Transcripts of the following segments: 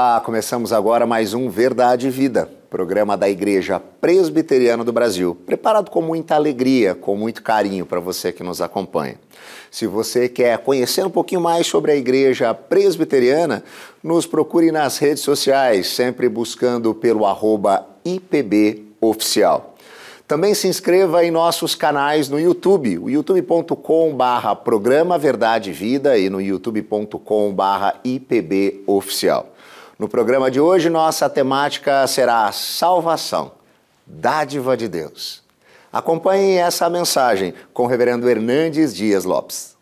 Olá, começamos agora mais um Verdade e Vida, programa da Igreja Presbiteriana do Brasil, preparado com muita alegria, com muito carinho para você que nos acompanha. Se você quer conhecer um pouquinho mais sobre a Igreja Presbiteriana, nos procure nas redes sociais, sempre buscando pelo arroba IPBOficial. Também se inscreva em nossos canais no YouTube, o youtube.com Programa Verdade e Vida e no youtube.com ipboficial no programa de hoje, nossa temática será a salvação, dádiva de Deus. Acompanhe essa mensagem com o reverendo Hernandes Dias Lopes.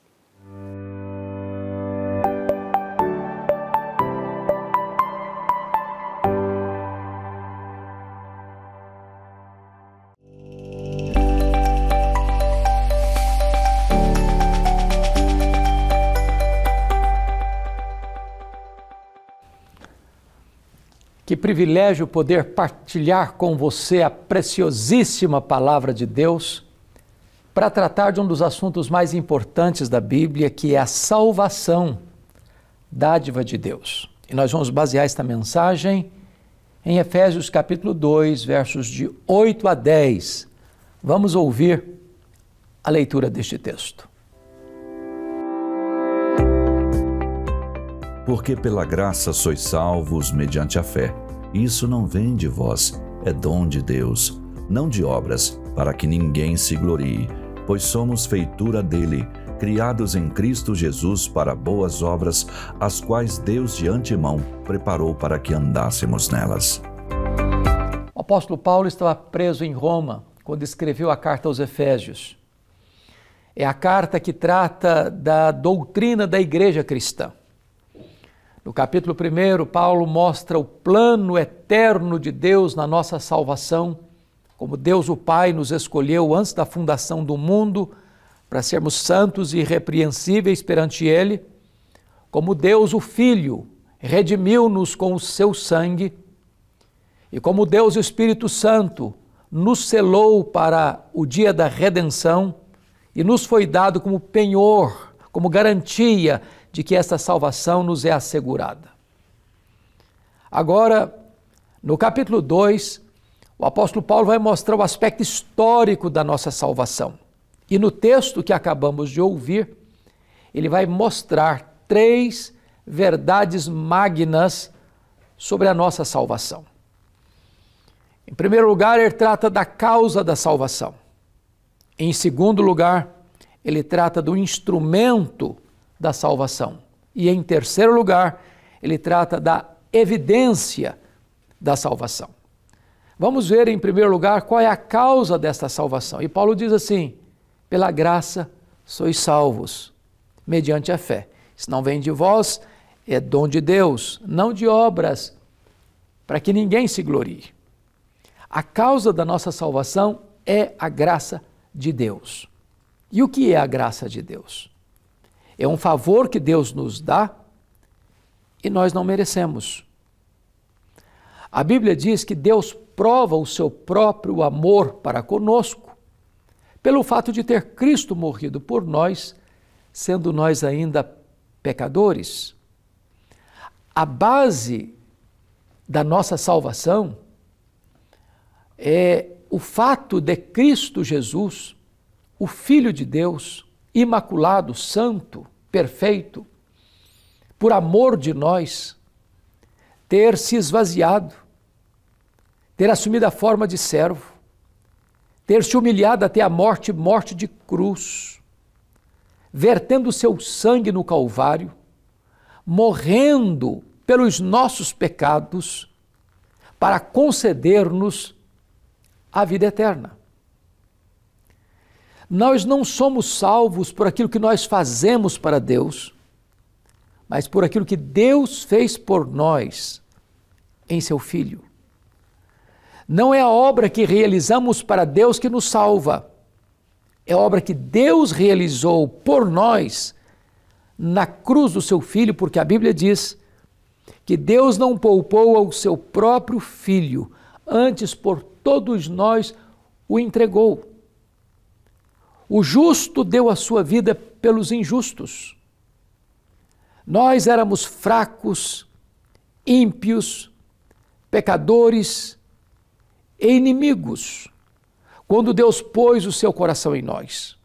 privilégio poder partilhar com você a preciosíssima palavra de Deus para tratar de um dos assuntos mais importantes da Bíblia, que é a salvação, dádiva de Deus. E nós vamos basear esta mensagem em Efésios capítulo 2, versos de 8 a 10. Vamos ouvir a leitura deste texto. Porque pela graça sois salvos mediante a fé isso não vem de vós, é dom de Deus, não de obras, para que ninguém se glorie, pois somos feitura dele, criados em Cristo Jesus para boas obras, as quais Deus de antemão preparou para que andássemos nelas. O apóstolo Paulo estava preso em Roma quando escreveu a carta aos Efésios. É a carta que trata da doutrina da igreja cristã. No capítulo 1, Paulo mostra o plano eterno de Deus na nossa salvação, como Deus o Pai nos escolheu antes da fundação do mundo para sermos santos e irrepreensíveis perante Ele, como Deus o Filho redimiu-nos com o seu sangue, e como Deus o Espírito Santo nos selou para o dia da redenção e nos foi dado como penhor, como garantia de que esta salvação nos é assegurada. Agora, no capítulo 2, o apóstolo Paulo vai mostrar o aspecto histórico da nossa salvação. E no texto que acabamos de ouvir, ele vai mostrar três verdades magnas sobre a nossa salvação. Em primeiro lugar, ele trata da causa da salvação. Em segundo lugar, ele trata do instrumento da salvação. E em terceiro lugar, ele trata da evidência da salvação. Vamos ver em primeiro lugar qual é a causa desta salvação. E Paulo diz assim: pela graça sois salvos, mediante a fé. Se não vem de vós, é dom de Deus, não de obras, para que ninguém se glorie. A causa da nossa salvação é a graça de Deus. E o que é a graça de Deus? É um favor que Deus nos dá e nós não merecemos. A Bíblia diz que Deus prova o seu próprio amor para conosco pelo fato de ter Cristo morrido por nós, sendo nós ainda pecadores. A base da nossa salvação é o fato de Cristo Jesus, o Filho de Deus, imaculado, santo, perfeito, por amor de nós, ter se esvaziado, ter assumido a forma de servo, ter se humilhado até a morte, morte de cruz, vertendo seu sangue no Calvário, morrendo pelos nossos pecados, para conceder-nos a vida eterna. Nós não somos salvos por aquilo que nós fazemos para Deus, mas por aquilo que Deus fez por nós em seu Filho. Não é a obra que realizamos para Deus que nos salva, é a obra que Deus realizou por nós na cruz do seu Filho, porque a Bíblia diz que Deus não poupou ao seu próprio Filho, antes por todos nós o entregou. O justo deu a sua vida pelos injustos. Nós éramos fracos, ímpios, pecadores e inimigos, quando Deus pôs o seu coração em nós.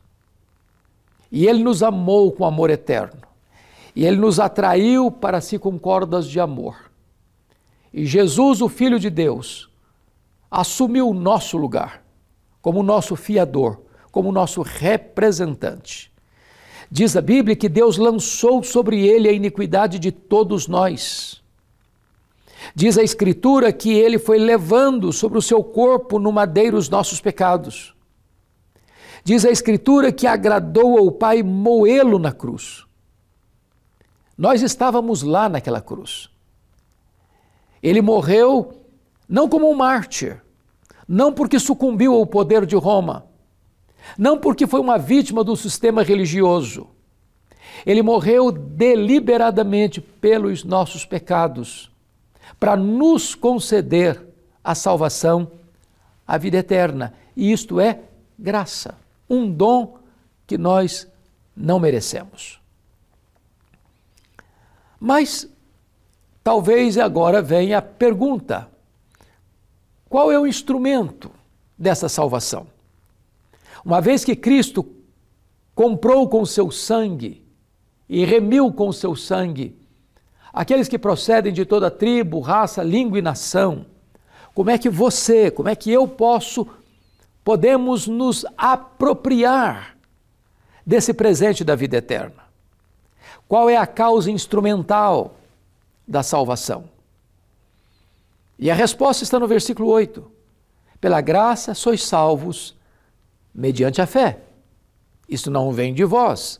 E Ele nos amou com amor eterno. E Ele nos atraiu para si com cordas de amor. E Jesus, o Filho de Deus, assumiu o nosso lugar como nosso fiador como nosso representante. Diz a Bíblia que Deus lançou sobre ele a iniquidade de todos nós. Diz a Escritura que ele foi levando sobre o seu corpo no madeiro os nossos pecados. Diz a Escritura que agradou ao Pai moê-lo na cruz. Nós estávamos lá naquela cruz. Ele morreu não como um mártir, não porque sucumbiu ao poder de Roma, não porque foi uma vítima do sistema religioso. Ele morreu deliberadamente pelos nossos pecados, para nos conceder a salvação, a vida eterna. E isto é graça, um dom que nós não merecemos. Mas talvez agora venha a pergunta: qual é o instrumento dessa salvação? Uma vez que Cristo comprou com seu sangue e remiu com seu sangue aqueles que procedem de toda tribo, raça, língua e nação, como é que você, como é que eu posso, podemos nos apropriar desse presente da vida eterna? Qual é a causa instrumental da salvação? E a resposta está no versículo 8: Pela graça sois salvos mediante a fé. Isso não vem de vós,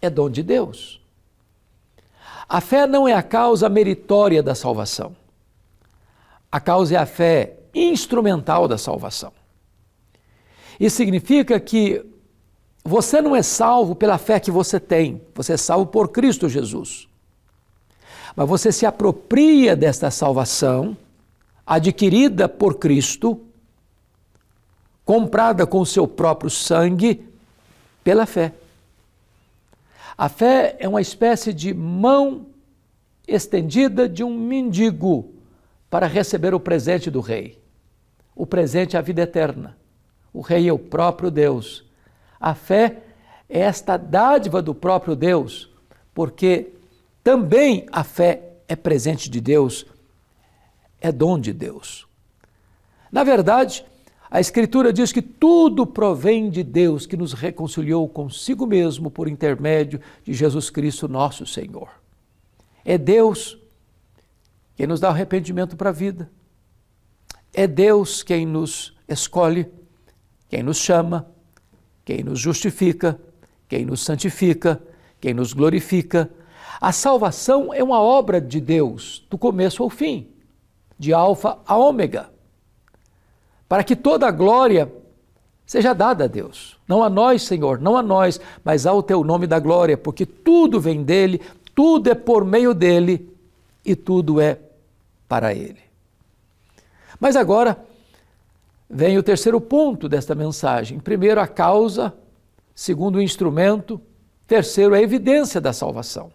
é dom de Deus. A fé não é a causa meritória da salvação. A causa é a fé instrumental da salvação. Isso significa que você não é salvo pela fé que você tem, você é salvo por Cristo Jesus. Mas você se apropria desta salvação adquirida por Cristo comprada com o seu próprio sangue pela fé. A fé é uma espécie de mão estendida de um mendigo para receber o presente do rei. O presente é a vida eterna. O rei é o próprio Deus. A fé é esta dádiva do próprio Deus, porque também a fé é presente de Deus, é dom de Deus. Na verdade, a Escritura diz que tudo provém de Deus que nos reconciliou consigo mesmo por intermédio de Jesus Cristo, nosso Senhor. É Deus quem nos dá arrependimento para a vida. É Deus quem nos escolhe, quem nos chama, quem nos justifica, quem nos santifica, quem nos glorifica. A salvação é uma obra de Deus, do começo ao fim, de Alfa a Ômega para que toda a glória seja dada a Deus. Não a nós, Senhor, não a nós, mas ao teu nome da glória, porque tudo vem dele, tudo é por meio dele e tudo é para ele. Mas agora vem o terceiro ponto desta mensagem. Primeiro, a causa, segundo, o instrumento, terceiro, a evidência da salvação.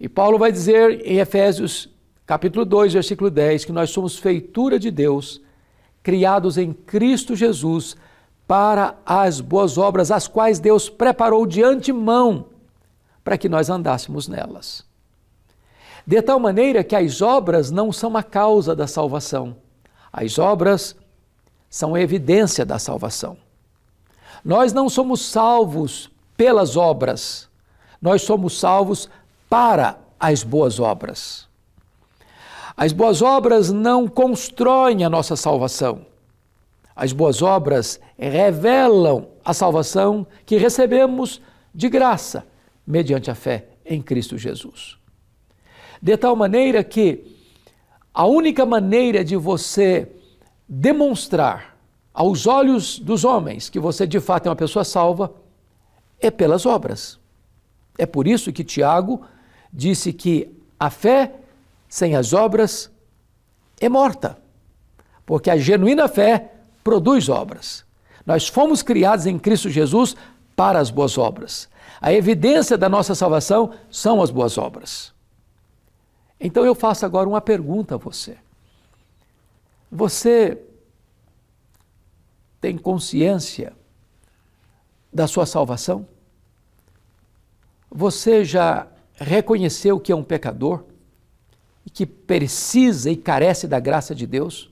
E Paulo vai dizer em Efésios capítulo 2, versículo 10, que nós somos feitura de Deus criados em Cristo Jesus para as boas obras, as quais Deus preparou de antemão para que nós andássemos nelas. De tal maneira que as obras não são a causa da salvação, as obras são a evidência da salvação. Nós não somos salvos pelas obras, nós somos salvos para as boas obras. As boas obras não constroem a nossa salvação. As boas obras revelam a salvação que recebemos de graça, mediante a fé em Cristo Jesus. De tal maneira que a única maneira de você demonstrar aos olhos dos homens que você de fato é uma pessoa salva é pelas obras. É por isso que Tiago disse que a fé sem as obras, é morta. Porque a genuína fé produz obras. Nós fomos criados em Cristo Jesus para as boas obras. A evidência da nossa salvação são as boas obras. Então eu faço agora uma pergunta a você. Você tem consciência da sua salvação? Você já reconheceu que é um pecador? que precisa e carece da graça de Deus?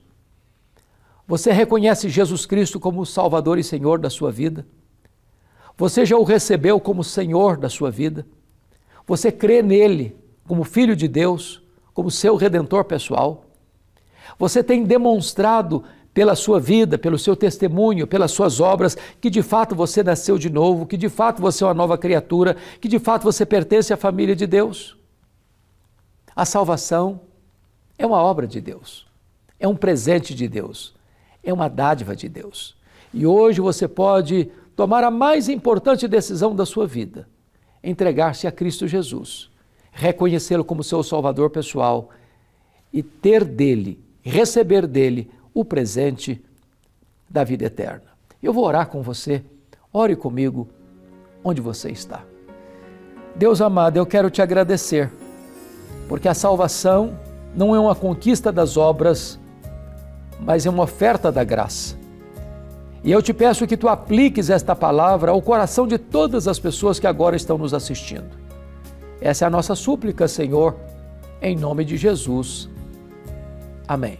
Você reconhece Jesus Cristo como o Salvador e Senhor da sua vida? Você já o recebeu como Senhor da sua vida? Você crê nele como Filho de Deus, como seu redentor pessoal? Você tem demonstrado pela sua vida, pelo seu testemunho, pelas suas obras, que de fato você nasceu de novo, que de fato você é uma nova criatura, que de fato você pertence à família de Deus? A salvação é uma obra de Deus, é um presente de Deus, é uma dádiva de Deus. E hoje você pode tomar a mais importante decisão da sua vida: entregar-se a Cristo Jesus, reconhecê-lo como seu Salvador pessoal e ter dele, receber dele o presente da vida eterna. Eu vou orar com você. Ore comigo onde você está. Deus amado, eu quero te agradecer porque a salvação não é uma conquista das obras, mas é uma oferta da graça. E eu te peço que tu apliques esta palavra ao coração de todas as pessoas que agora estão nos assistindo. Essa é a nossa súplica, Senhor, em nome de Jesus. Amém.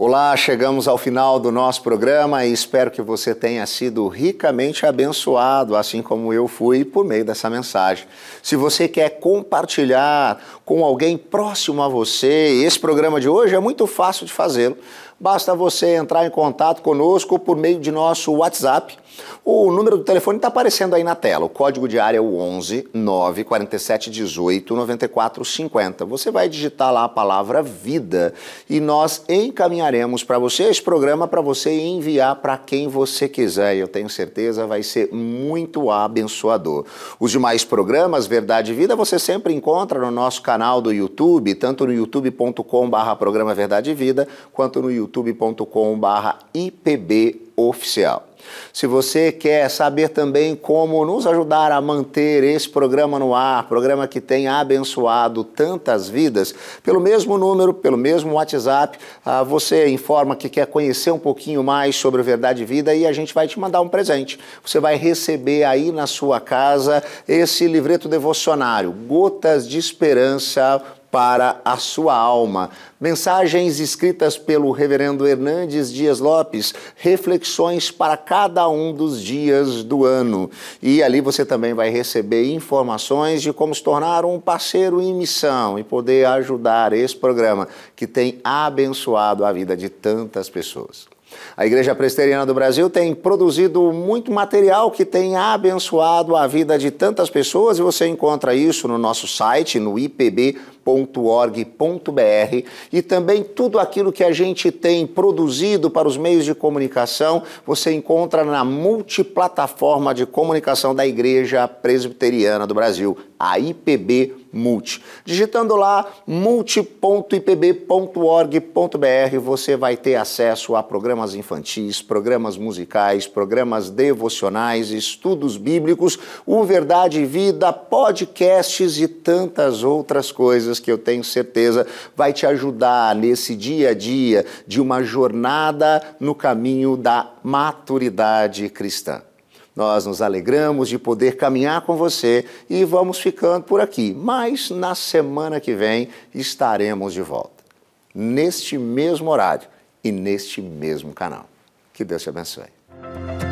Olá, chegamos ao final do nosso programa e espero que você tenha sido ricamente abençoado, assim como eu fui, por meio dessa mensagem. Se você quer compartilhar com alguém próximo a você esse programa de hoje, é muito fácil de fazê-lo basta você entrar em contato conosco por meio de nosso WhatsApp. O número do telefone está aparecendo aí na tela. O código de área é o 11 9 47 18 94 50. Você vai digitar lá a palavra vida e nós encaminharemos para você esse programa para você enviar para quem você quiser. Eu tenho certeza vai ser muito abençoador. Os demais programas Verdade e Vida você sempre encontra no nosso canal do YouTube, tanto no youtube.com/programa Verdade e Vida, quanto no YouTube youtube.com/ipboficial. Se você quer saber também como nos ajudar a manter esse programa no ar, programa que tem abençoado tantas vidas, pelo mesmo número, pelo mesmo WhatsApp, ah, você informa que quer conhecer um pouquinho mais sobre Verdade e Vida e a gente vai te mandar um presente. Você vai receber aí na sua casa esse livreto devocionário, Gotas de Esperança para a sua alma. Mensagens escritas pelo Reverendo Hernandes Dias Lopes, reflexões para cada um dos dias do ano. E ali você também vai receber informações de como se tornar um parceiro em missão e poder ajudar esse programa que tem abençoado a vida de tantas pessoas. A Igreja Presbiteriana do Brasil tem produzido muito material que tem abençoado a vida de tantas pessoas e você encontra isso no nosso site, no ipb.org.br e também tudo aquilo que a gente tem produzido para os meios de comunicação, você encontra na multiplataforma de comunicação da Igreja Presbiteriana do Brasil, a IPB. Multi. Digitando lá multi.ipb.org.br, você vai ter acesso a programas infantis, programas musicais, programas devocionais, estudos bíblicos, o Verdade e Vida, podcasts e tantas outras coisas que eu tenho certeza vai te ajudar nesse dia a dia de uma jornada no caminho da maturidade cristã. Nós nos alegramos de poder caminhar com você e vamos ficando por aqui, mas na semana que vem estaremos de volta, neste mesmo horário e neste mesmo canal. Que Deus te abençoe.